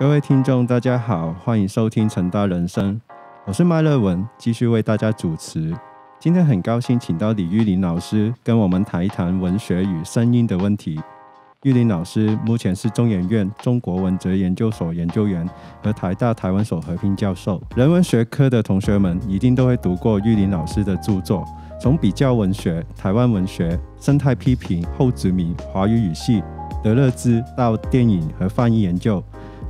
各位听众，大家好，欢迎收听《成大人生》，我是麦乐文，继续为大家主持。今天很高兴请到李玉林老师跟我们谈一谈文学与声音的问题。玉林老师目前是中研院中国文哲研究所研究员和台大台湾所和平教授。人文学科的同学们一定都会读过玉林老师的著作，从比较文学、台湾文学、生态批评、后殖民、华语语系、德勒兹到电影和翻译研究。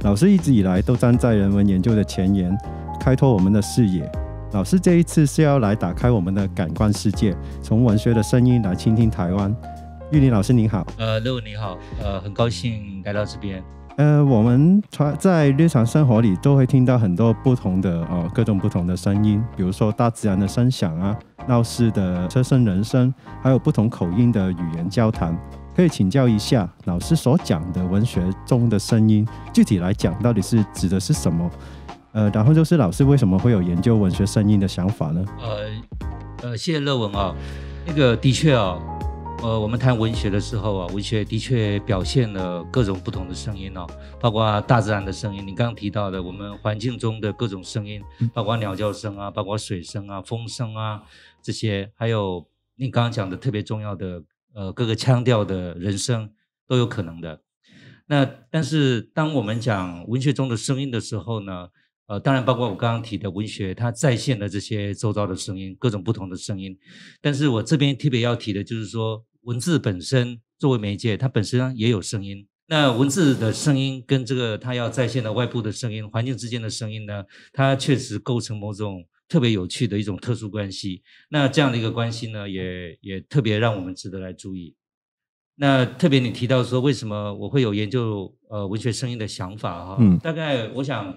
老师一直以来都站在人文研究的前沿，开拓我们的视野。老师这一次是要来打开我们的感官世界，从文学的声音来倾听台湾。玉林老师您好，呃，六文你好，呃，很高兴来到这边。呃，我们穿在日常生活里都会听到很多不同的哦，各种不同的声音，比如说大自然的声响啊，闹市的车声、人声，还有不同口音的语言交谈。可以请教一下老师所讲的文学中的声音，具体来讲到底是指的是什么？呃，然后就是老师为什么会有研究文学声音的想法呢？呃呃，谢谢乐文啊，那个的确啊，呃，我们谈文学的时候啊，文学的确表现了各种不同的声音哦，包括大自然的声音，你刚刚提到的我们环境中的各种声音，包括鸟叫声啊，包括水声啊，风声啊，这些，还有你刚刚讲的特别重要的。呃，各个腔调的人声都有可能的。那但是当我们讲文学中的声音的时候呢，呃，当然包括我刚刚提的文学，它再现了这些周遭的声音，各种不同的声音。但是我这边特别要提的就是说，文字本身作为媒介，它本身也有声音。那文字的声音跟这个它要再现的外部的声音、环境之间的声音呢，它确实构成某种。特别有趣的一种特殊关系，那这样的一个关系呢，也也特别让我们值得来注意。那特别你提到说，为什么我会有研究呃文学声音的想法哈？嗯，大概我想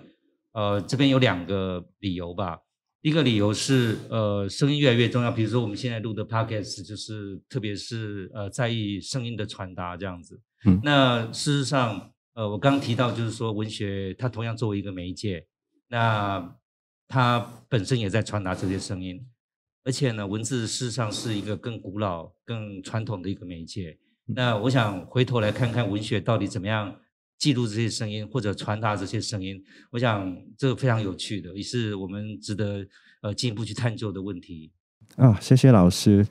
呃这边有两个理由吧。一个理由是呃声音越来越重要，比如说我们现在录的 p o d c a s t 就是特别是呃在意声音的传达这样子。嗯，那事实上呃我刚提到就是说文学它同样作为一个媒介，那。它本身也在传达这些声音，而且呢，文字事实上是一个更古老、更传统的一个媒介。那我想回头来看看文学到底怎么样记录这些声音，或者传达这些声音。我想这个非常有趣的，也是我们值得呃进一步去探究的问题。啊，谢谢老师。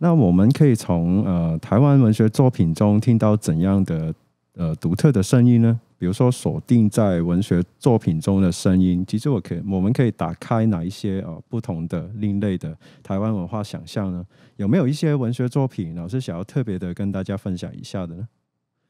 那我们可以从呃台湾文学作品中听到怎样的呃独特的声音呢？比如说，锁定在文学作品中的声音，其实我可以，我们可以打开哪一些啊不同的另类的台湾文化想象呢？有没有一些文学作品，老师想要特别的跟大家分享一下的？呢？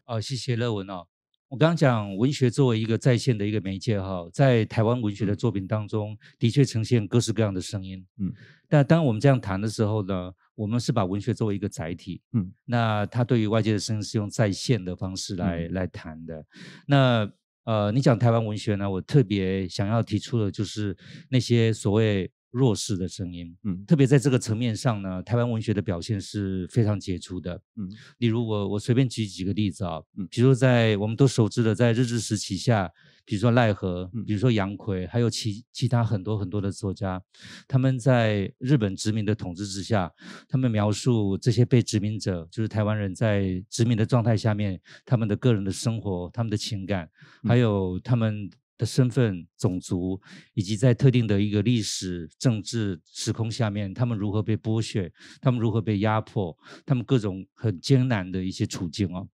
哦，谢谢乐文哦。我刚刚讲文学作为一个在线的一个媒介哈，在台湾文学的作品当中，的确呈现各式各样的声音。嗯，但当我们这样谈的时候呢？我们是把文学作为一个载体，嗯，那他对于外界的声音是用在线的方式来来谈的。那呃，你讲台湾文学呢，我特别想要提出的就是那些所谓弱势的声音，嗯，特别在这个层面上呢，台湾文学的表现是非常杰出的，嗯，例如我我随便举几个例子啊，嗯，比如在我们都熟知的在日治时期下。比如说奈何，比如说杨奎，还有其其他很多很多的作家，他们在日本殖民的统治之下，他们描述这些被殖民者，就是台湾人在殖民的状态下面，他们的个人的生活，他们的情感，还有他们的身份、种族，以及在特定的一个历史、政治时空下面，他们如何被剥削，他们如何被压迫，他们各种很艰难的一些处境哦。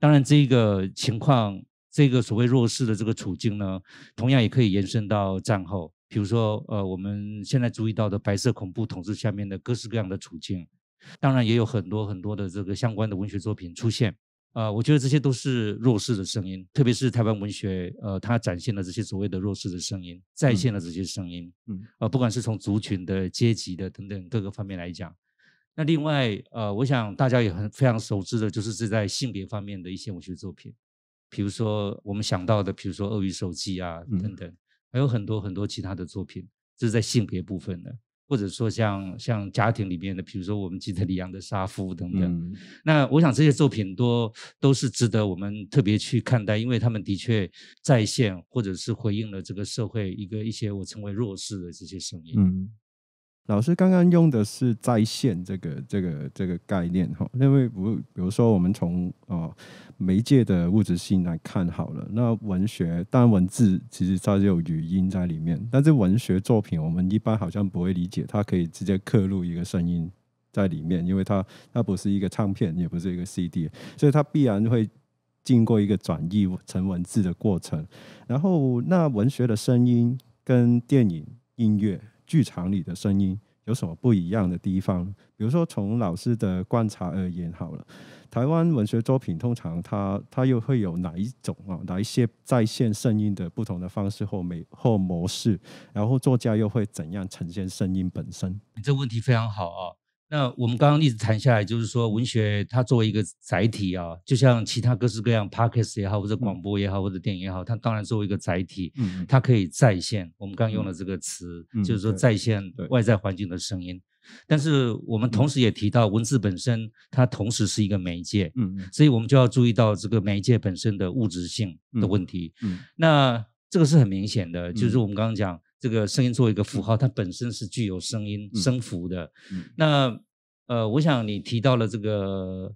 当然，这一个情况。这个所谓弱势的这个处境呢，同样也可以延伸到战后，比如说，呃，我们现在注意到的白色恐怖统治下面的各式各样的处境，当然也有很多很多的这个相关的文学作品出现啊。我觉得这些都是弱势的声音，特别是台湾文学，呃，它展现了这些所谓的弱势的声音，再现了这些声音，嗯，呃，不管是从族群的、阶级的等等各个方面来讲，那另外，呃，我想大家也很非常熟知的就是这在性别方面的一些文学作品。比如说我们想到的，比如说鳄鱼手机啊等等，还有很多很多其他的作品，这是在性别部分的，或者说像像家庭里面的，比如说我们基特里昂的杀夫等等。那我想这些作品多都是值得我们特别去看待，因为他们的确在线或者是回应了这个社会一个一些我称为弱势的这些声音。老师刚刚用的是在线这个这个这个概念哈，因为我比如说我们从哦媒介的物质性来看好了，那文学当然文字其实它有语音在里面，但是文学作品我们一般好像不会理解，它可以直接刻录一个声音在里面，因为它它不是一个唱片，也不是一个 CD，所以它必然会经过一个转译成文字的过程。然后那文学的声音跟电影音乐。剧场里的声音有什么不一样的地方？比如说，从老师的观察而言，好了，台湾文学作品通常它它又会有哪一种啊？哪一些在线声音的不同的方式或美或模式？然后作家又会怎样呈现声音本身？你这问题非常好啊！那我们刚刚一直谈下来，就是说文学它作为一个载体啊，就像其他各式各样 podcast 也好，或者广播也好，或者电影也好，它当然作为一个载体，嗯，它可以再现。我们刚用了这个词，就是说再现外在环境的声音。但是我们同时也提到文字本身，它同时是一个媒介，嗯，所以我们就要注意到这个媒介本身的物质性的问题。嗯，那这个是很明显的，就是我们刚刚讲。这个声音作为一个符号，它本身是具有声音声符的。那呃，我想你提到了这个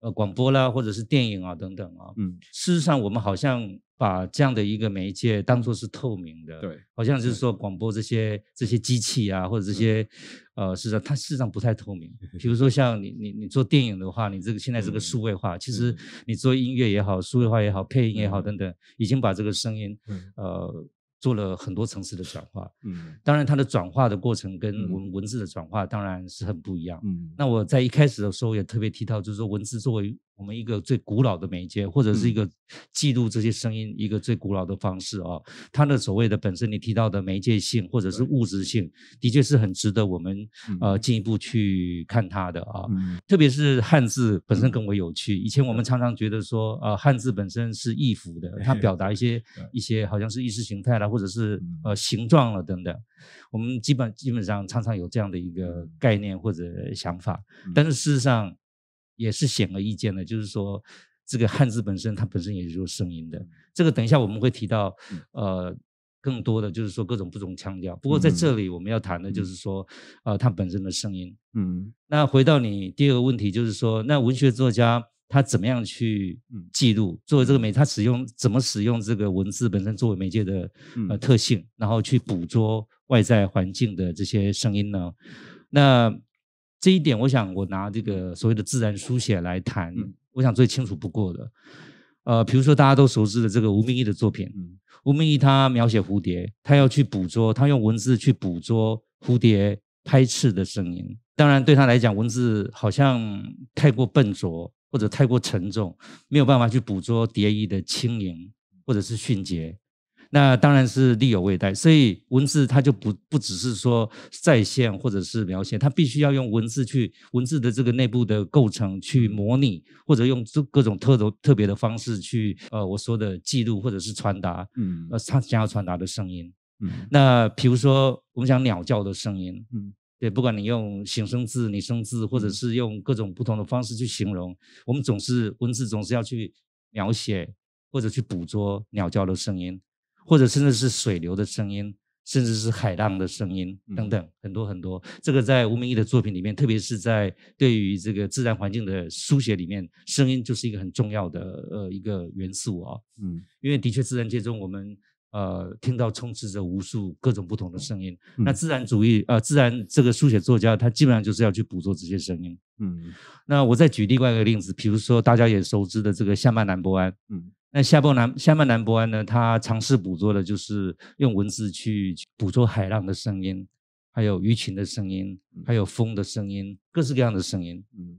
呃广播啦，或者是电影啊等等啊。嗯，事实上，我们好像把这样的一个媒介当做是透明的，对，好像就是说广播这些这些机器啊，或者这些呃，事实上它事实上不太透明。比如说像你你你做电影的话，你这个现在这个数位化，其实你做音乐也好，数位化也好，配音也好等等，已经把这个声音呃。做了很多层次的转化，嗯，当然它的转化的过程跟文文字的转化当然是很不一样，嗯，那我在一开始的时候也特别提到，就是说文字作为。我们一个最古老的媒介，或者是一个记录这些声音一个最古老的方式啊，它的所谓的本身你提到的媒介性，或者是物质性，的确是很值得我们呃进一步去看它的啊。特别是汉字本身更为有趣。以前我们常常觉得说，呃，汉字本身是易服的，它表达一些一些好像是意识形态啦，或者是呃形状了等等。我们基本基本上常常有这样的一个概念或者想法，但是事实上。也是显而易见的，就是说，这个汉字本身它本身也是有声音的。这个等一下我们会提到，呃，更多的就是说各种不同腔调。不过在这里我们要谈的就是说，呃，它本身的声音。嗯，那回到你第二个问题，就是说，那文学作家他怎么样去记录作为这个媒，他使用怎么使用这个文字本身作为媒介的呃特性，然后去捕捉外在环境的这些声音呢？那这一点，我想我拿这个所谓的自然书写来谈，我想最清楚不过的，呃，比如说大家都熟知的这个吴明义的作品，吴明义他描写蝴蝶，他要去捕捉，他用文字去捕捉蝴蝶拍翅的声音。当然，对他来讲，文字好像太过笨拙或者太过沉重，没有办法去捕捉蝶翼的轻盈或者是迅捷。那当然是力有未逮，所以文字它就不不只是说再现或者是描写，它必须要用文字去文字的这个内部的构成去模拟，或者用各种特种特别的方式去呃我说的记录或者是传达，呃他想要传达的声音。那比如说我们讲鸟叫的声音，对，不管你用形声字、拟声字，或者是用各种不同的方式去形容，我们总是文字总是要去描写或者去捕捉鸟叫的声音。或者甚至是水流的声音，甚至是海浪的声音等等，很多很多。这个在吴明义的作品里面，特别是在对于这个自然环境的书写里面，声音就是一个很重要的呃一个元素啊。嗯，因为的确自然界中我们呃听到充斥着无数各种不同的声音。那自然主义呃，自然这个书写作家他基本上就是要去捕捉这些声音。嗯，那我再举另外一个例子，比如说大家也熟知的这个夏曼南博安。嗯。那夏伯南夏曼南博安呢？他尝试捕捉的就是用文字去捕捉海浪的声音，还有鱼群的声音，还有风的声音，各式各样的声音，嗯，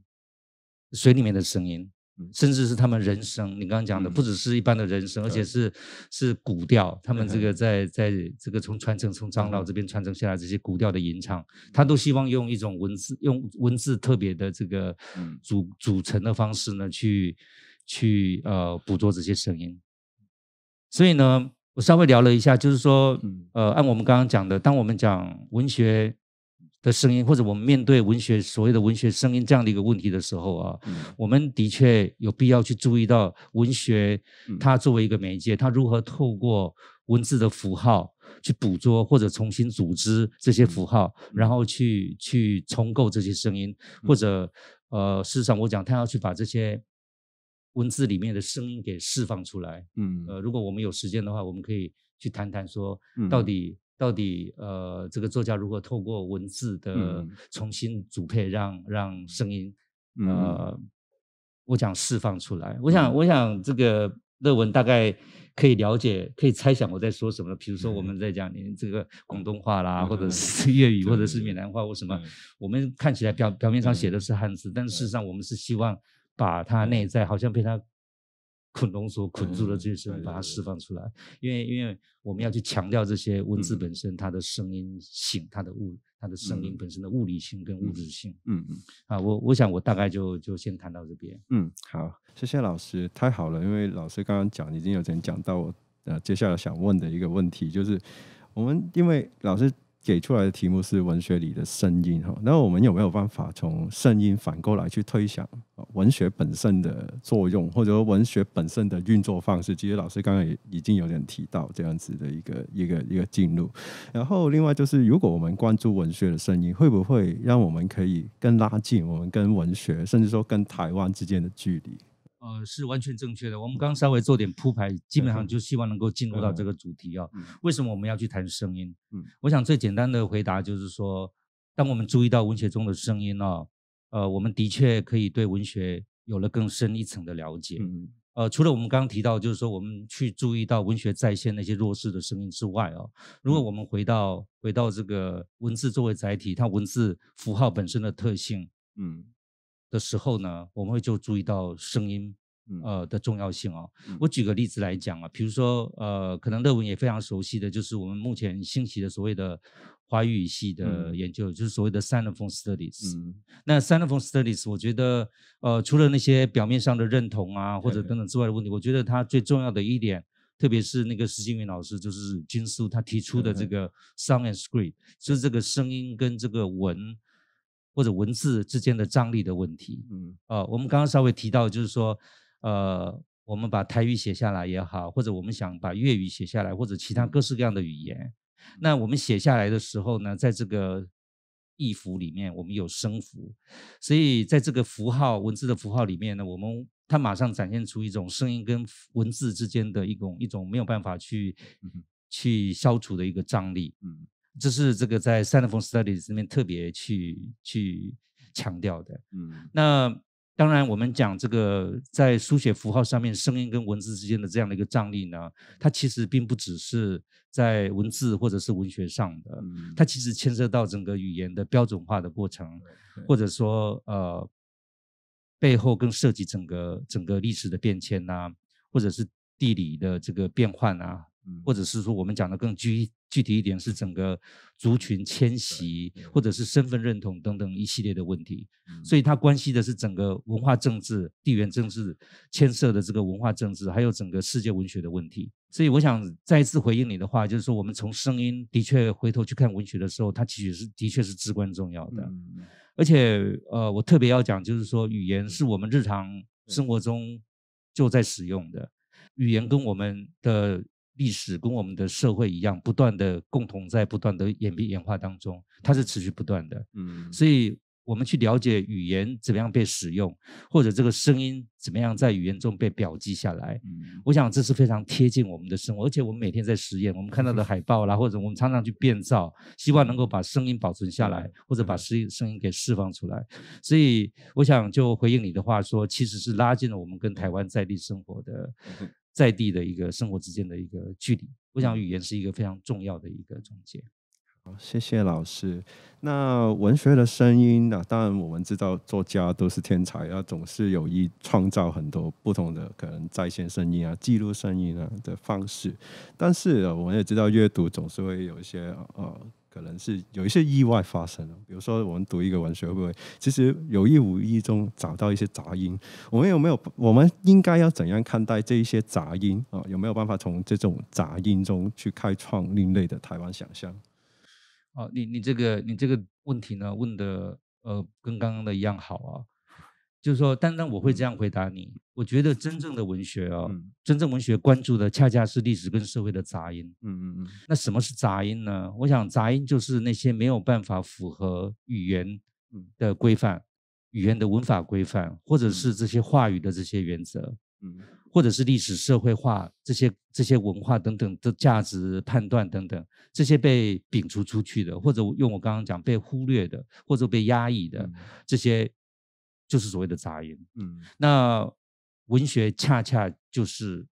水里面的声音，甚至是他们人声。你刚刚讲的，不只是一般的人声，而且是是古调。他们这个在在这个从传承从长老这边传承下来这些古调的吟唱，他都希望用一种文字用文字特别的这个组组成的方式呢去。去呃捕捉这些声音，所以呢，我稍微聊了一下，就是说，呃，按我们刚刚讲的，当我们讲文学的声音，或者我们面对文学所谓的文学声音这样的一个问题的时候啊，我们的确有必要去注意到文学它作为一个媒介，它如何透过文字的符号去捕捉或者重新组织这些符号，然后去去重构这些声音，或者呃，事实上我讲他要去把这些。文字里面的声音给释放出来，嗯，呃，如果我们有时间的话，我们可以去谈谈说，到底到底，呃，这个作家如何透过文字的重新组配，让让声音，呃，我想释放出来。我想，我想这个热文大概可以了解，可以猜想我在说什么。比如说我们在讲您这个广东话啦，或者是粤语，或者是闽南话或什么，我们看起来表表面上写的是汉字，但事实上我们是希望。把他内在好像被他捆龙所捆住的这些，声音，把它释放出来。因为因为我们要去强调这些文字本身它的声音性、它的物、它的声音本身的物理性跟物质性。嗯嗯。啊，我我想我大概就就先谈到这边。嗯，好，谢谢老师，太好了。因为老师刚刚讲已经有点讲到我呃接下来想问的一个问题，就是我们因为老师。给出来的题目是文学里的声音哈，那我们有没有办法从声音反过来去推想文学本身的作用，或者说文学本身的运作方式？其实老师刚刚也已经有点提到这样子的一个一个一个进入。然后另外就是，如果我们关注文学的声音，会不会让我们可以更拉近我们跟文学，甚至说跟台湾之间的距离？呃，是完全正确的。我们刚稍微做点铺排，基本上就希望能够进入到这个主题啊。为什么我们要去谈声音？嗯，我想最简单的回答就是说，当我们注意到文学中的声音啊，呃，我们的确可以对文学有了更深一层的了解。嗯，呃，除了我们刚刚提到，就是说我们去注意到文学再现那些弱势的声音之外啊，如果我们回到回到这个文字作为载体，它文字符号本身的特性，嗯。的时候呢，我们会就注意到声音，呃的重要性哦，我举个例子来讲啊，比如说呃，可能乐文也非常熟悉的就是我们目前兴起的所谓的华语语系的研究，就是所谓的 s i n o h o n Studies。那 s i n o h o n Studies，我觉得呃，除了那些表面上的认同啊，或者等等之外的问题，我觉得它最重要的一点，特别是那个石金云老师，就是金叔他提出的这个 “Sound and Script”，就是这个声音跟这个文。或者文字之间的张力的问题。嗯，哦，我们刚刚稍微提到，就是说，呃，我们把台语写下来也好，或者我们想把粤语写下来，或者其他各式各样的语言，那我们写下来的时候呢，在这个意符里面，我们有声符，所以在这个符号文字的符号里面呢，我们它马上展现出一种声音跟文字之间的一种一种没有办法去去消除的一个张力。嗯。这是这个在《s a n e p h o n e Studies》里面特别去去强调的。嗯，那当然，我们讲这个在书写符号上面，声音跟文字之间的这样的一个张力呢，它其实并不只是在文字或者是文学上的，它其实牵涉到整个语言的标准化的过程，或者说呃，背后更涉及整个整个历史的变迁啊，或者是地理的这个变换啊，或者是说我们讲的更具。具体一点是整个族群迁徙，或者是身份认同等等一系列的问题，所以它关系的是整个文化政治、地缘政治牵涉的这个文化政治，还有整个世界文学的问题。所以我想再一次回应你的话，就是说我们从声音的确回头去看文学的时候，它其实是的确是至关重要的。而且呃，我特别要讲，就是说语言是我们日常生活中就在使用的语言，跟我们的。历史跟我们的社会一样，不断的共同在不断的演变演化当中，它是持续不断的。嗯，所以我们去了解语言怎么样被使用，或者这个声音怎么样在语言中被表记下来。嗯，我想这是非常贴近我们的生活，而且我们每天在实验，我们看到的海报，啦，或者我们常常去变造，希望能够把声音保存下来，或者把声声音给释放出来。所以，我想就回应你的话说，其实是拉近了我们跟台湾在地生活的。在地的一个生活之间的一个距离，我想语言是一个非常重要的一个中介。好，谢谢老师。那文学的声音呢？当然我们知道作家都是天才啊，总是有意创造很多不同的可能在线声音啊、记录声音啊的方式。但是我们也知道阅读总是会有一些呃。可能是有一些意外发生了，比如说我们读一个文学，会不会其实有意无意中找到一些杂音？我们有没有？我们应该要怎样看待这一些杂音啊？有没有办法从这种杂音中去开创另类的台湾想象？哦，你你这个你这个问题呢，问的呃，跟刚刚的一样好啊。就是说，但但我会这样回答你。我觉得真正的文学哦，真正文学关注的恰恰是历史跟社会的杂音。嗯嗯嗯。那什么是杂音呢？我想杂音就是那些没有办法符合语言的规范、语言的文法规范，或者是这些话语的这些原则。嗯，或者是历史社会化这些这些文化等等的价值判断等等，这些被摒除出去的，或者用我刚刚讲被忽略的，或者被压抑的这些。就是所谓的杂音，嗯，那文学恰恰就是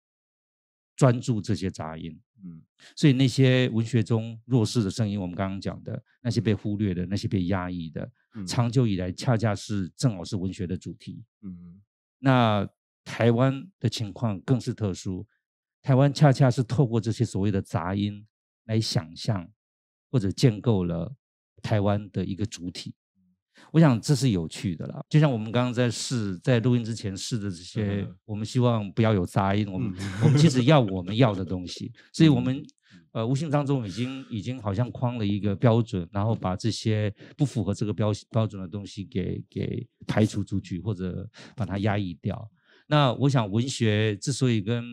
专注这些杂音，嗯，所以那些文学中弱势的声音，我们刚刚讲的那些被忽略的、那些被压抑的，长久以来恰恰是正好是文学的主题，嗯，那台湾的情况更是特殊，台湾恰恰是透过这些所谓的杂音来想象或者建构了台湾的一个主体。我想这是有趣的了，就像我们刚刚在试，在录音之前试的这些，我们希望不要有杂音，我们我们其实要我们要的东西，所以我们呃无形当中已经已经好像框了一个标准，然后把这些不符合这个标标准的东西给给排除出去，或者把它压抑掉。那我想文学之所以跟。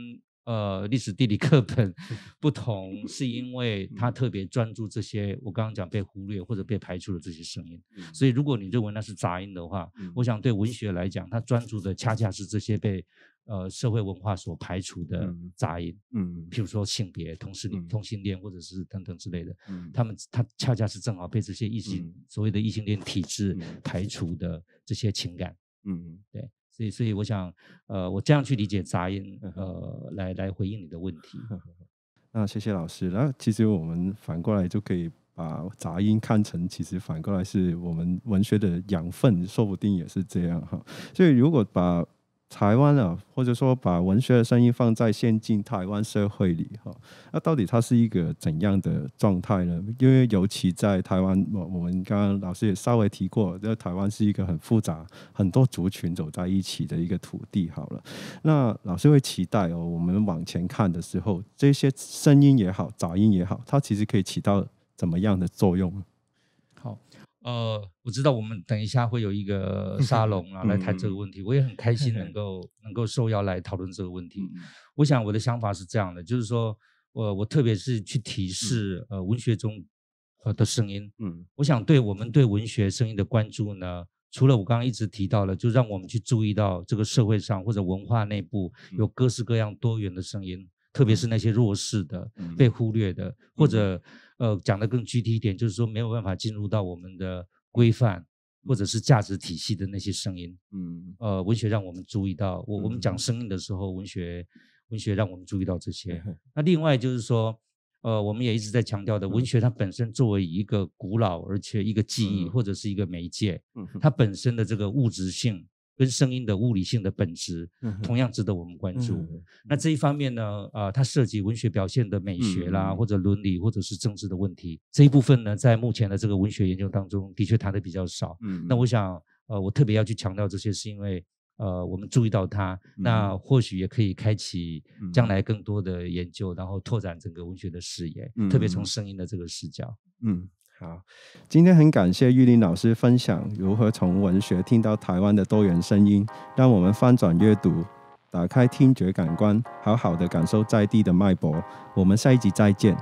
呃，历史地理课本 不同，是因为他特别专注这些我刚刚讲被忽略或者被排除的这些声音。所以，如果你认为那是杂音的话，我想对文学来讲，他专注的恰恰是这些被呃社会文化所排除的杂音。嗯，譬如说性别，同时同性恋或者是等等之类的，他们他恰恰是正好被这些异性所谓的异性恋体制排除的这些情感。嗯，对。所以所以我想，呃，我这样去理解杂音，呃，来来回应你的问题。那谢谢老师。那其实我们反过来就可以把杂音看成，其实反过来是我们文学的养分，说不定也是这样哈。所以如果把台湾啊，或者说把文学的声音放在现今台湾社会里，哈，那到底它是一个怎样的状态呢？因为尤其在台湾，我我们刚刚老师也稍微提过，这台湾是一个很复杂、很多族群走在一起的一个土地。好了，那老师会期待哦，我们往前看的时候，这些声音也好、杂音也好，它其实可以起到怎么样的作用？呃，我知道我们等一下会有一个沙龙啊，来谈这个问题。我也很开心能 够能够受邀来讨论这个问题。我想我的想法是这样的，就是说，我我特别是去提示呃文学中呃的声音。嗯，我想对我们对文学声音的关注呢，除了我刚刚一直提到了，就让我们去注意到这个社会上或者文化内部有各式各样多元的声音。特别是那些弱势的、被忽略的，或者，呃，讲的更具体一点，就是说没有办法进入到我们的规范或者是价值体系的那些声音，嗯，呃，文学让我们注意到，我我们讲声音的时候，文学文学让我们注意到这些。那另外就是说，呃，我们也一直在强调的，文学它本身作为一个古老而且一个记忆或者是一个媒介，它本身的这个物质性。跟声音的物理性的本质同样值得我们关注。那这一方面呢，呃，它涉及文学表现的美学啦，或者伦理，或者是政治的问题。这一部分呢，在目前的这个文学研究当中，的确谈的比较少。嗯，那我想，呃，我特别要去强调这些，是因为呃，我们注意到它，那或许也可以开启将来更多的研究，然后拓展整个文学的视野，特别从声音的这个视角。嗯。好，今天很感谢玉林老师分享如何从文学听到台湾的多元声音，让我们翻转阅读，打开听觉感官，好好的感受在地的脉搏。我们下一集再见。